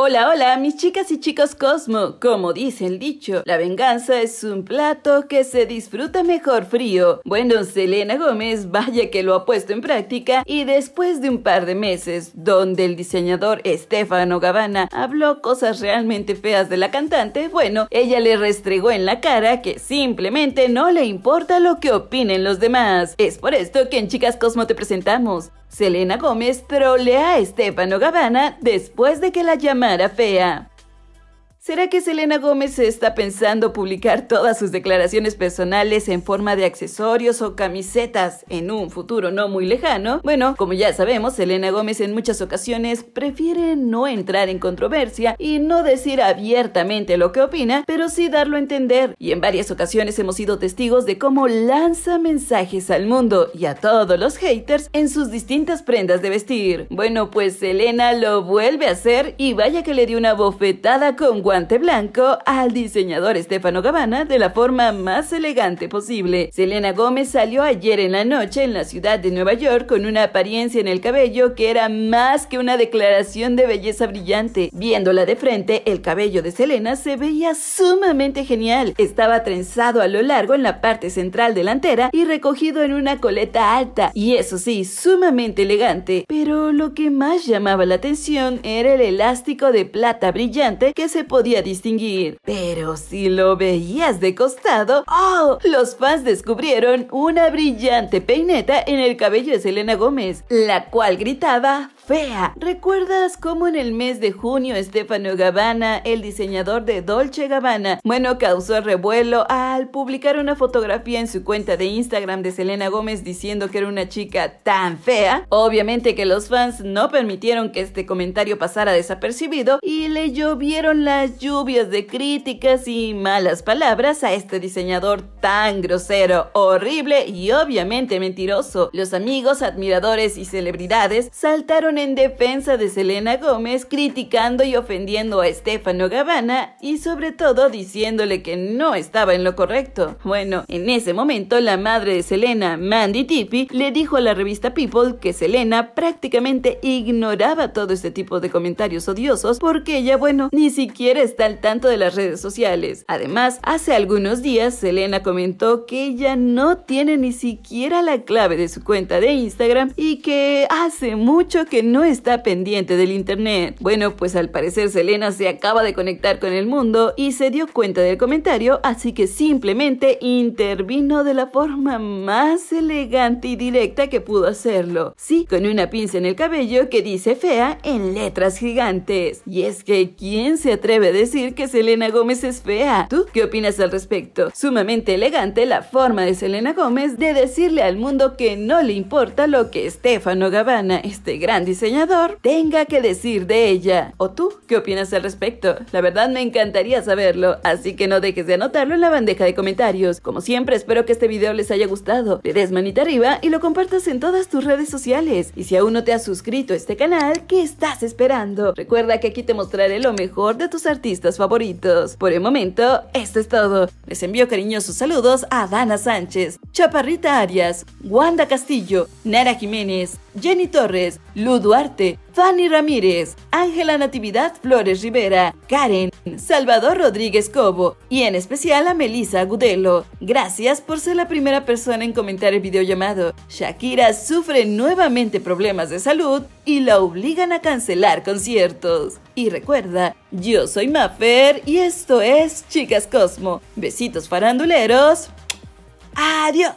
Hola, hola, mis chicas y chicos Cosmo. Como dice el dicho, la venganza es un plato que se disfruta mejor frío. Bueno, Selena Gómez, vaya que lo ha puesto en práctica y después de un par de meses, donde el diseñador Estefano Gabbana habló cosas realmente feas de la cantante, bueno, ella le restregó en la cara que simplemente no le importa lo que opinen los demás. Es por esto que en Chicas Cosmo te presentamos Selena Gómez trolea a Estefano Gavana después de que la llamara fea. ¿Será que Selena Gómez está pensando publicar todas sus declaraciones personales en forma de accesorios o camisetas en un futuro no muy lejano? Bueno, como ya sabemos, Selena Gómez en muchas ocasiones prefiere no entrar en controversia y no decir abiertamente lo que opina, pero sí darlo a entender. Y en varias ocasiones hemos sido testigos de cómo lanza mensajes al mundo y a todos los haters en sus distintas prendas de vestir. Bueno, pues Selena lo vuelve a hacer y vaya que le dio una bofetada con blanco al diseñador Estefano Gabbana de la forma más elegante posible. Selena Gómez salió ayer en la noche en la ciudad de Nueva York con una apariencia en el cabello que era más que una declaración de belleza brillante. Viéndola de frente, el cabello de Selena se veía sumamente genial. Estaba trenzado a lo largo en la parte central delantera y recogido en una coleta alta, y eso sí, sumamente elegante. Pero lo que más llamaba la atención era el elástico de plata brillante que se podía distinguir. Pero si lo veías de costado, ¡oh! Los fans descubrieron una brillante peineta en el cabello de Selena Gómez, la cual gritaba fea. ¿Recuerdas cómo en el mes de junio Stefano Gabbana, el diseñador de Dolce Gabbana, bueno, causó revuelo al publicar una fotografía en su cuenta de Instagram de Selena Gómez diciendo que era una chica tan fea? Obviamente que los fans no permitieron que este comentario pasara desapercibido y le llovieron las lluvias de críticas y malas palabras a este diseñador tan grosero, horrible y obviamente mentiroso. Los amigos, admiradores y celebridades saltaron en defensa de Selena Gómez, criticando y ofendiendo a Estefano Gabbana y sobre todo diciéndole que no estaba en lo correcto. Bueno, en ese momento la madre de Selena, Mandy Tippy, le dijo a la revista People que Selena prácticamente ignoraba todo este tipo de comentarios odiosos porque ella, bueno, ni siquiera está al tanto de las redes sociales. Además, hace algunos días Selena comentó que ella no tiene ni siquiera la clave de su cuenta de Instagram y que hace mucho que no está pendiente del Internet. Bueno, pues al parecer Selena se acaba de conectar con el mundo y se dio cuenta del comentario, así que simplemente intervino de la forma más elegante y directa que pudo hacerlo. Sí, con una pinza en el cabello que dice fea en letras gigantes. Y es que, ¿quién se atreve a decir que Selena Gómez es fea? ¿Tú qué opinas al respecto? Sumamente elegante la forma de Selena Gómez de decirle al mundo que no le importa lo que Estefano Gabbana, este grande diseñador tenga que decir de ella. ¿O tú qué opinas al respecto? La verdad me encantaría saberlo, así que no dejes de anotarlo en la bandeja de comentarios. Como siempre, espero que este video les haya gustado. Le des manita arriba y lo compartas en todas tus redes sociales. Y si aún no te has suscrito a este canal, ¿qué estás esperando? Recuerda que aquí te mostraré lo mejor de tus artistas favoritos. Por el momento, esto es todo. Les envío cariñosos saludos a Dana Sánchez, Chaparrita Arias, Wanda Castillo, Nara Jiménez, Jenny Torres, Luz Duarte, Fanny Ramírez, Ángela Natividad Flores Rivera, Karen, Salvador Rodríguez Cobo y en especial a Melissa Agudelo. Gracias por ser la primera persona en comentar el video llamado. Shakira sufre nuevamente problemas de salud y la obligan a cancelar conciertos. Y recuerda, yo soy Mafer y esto es Chicas Cosmo. Besitos faranduleros. Adiós.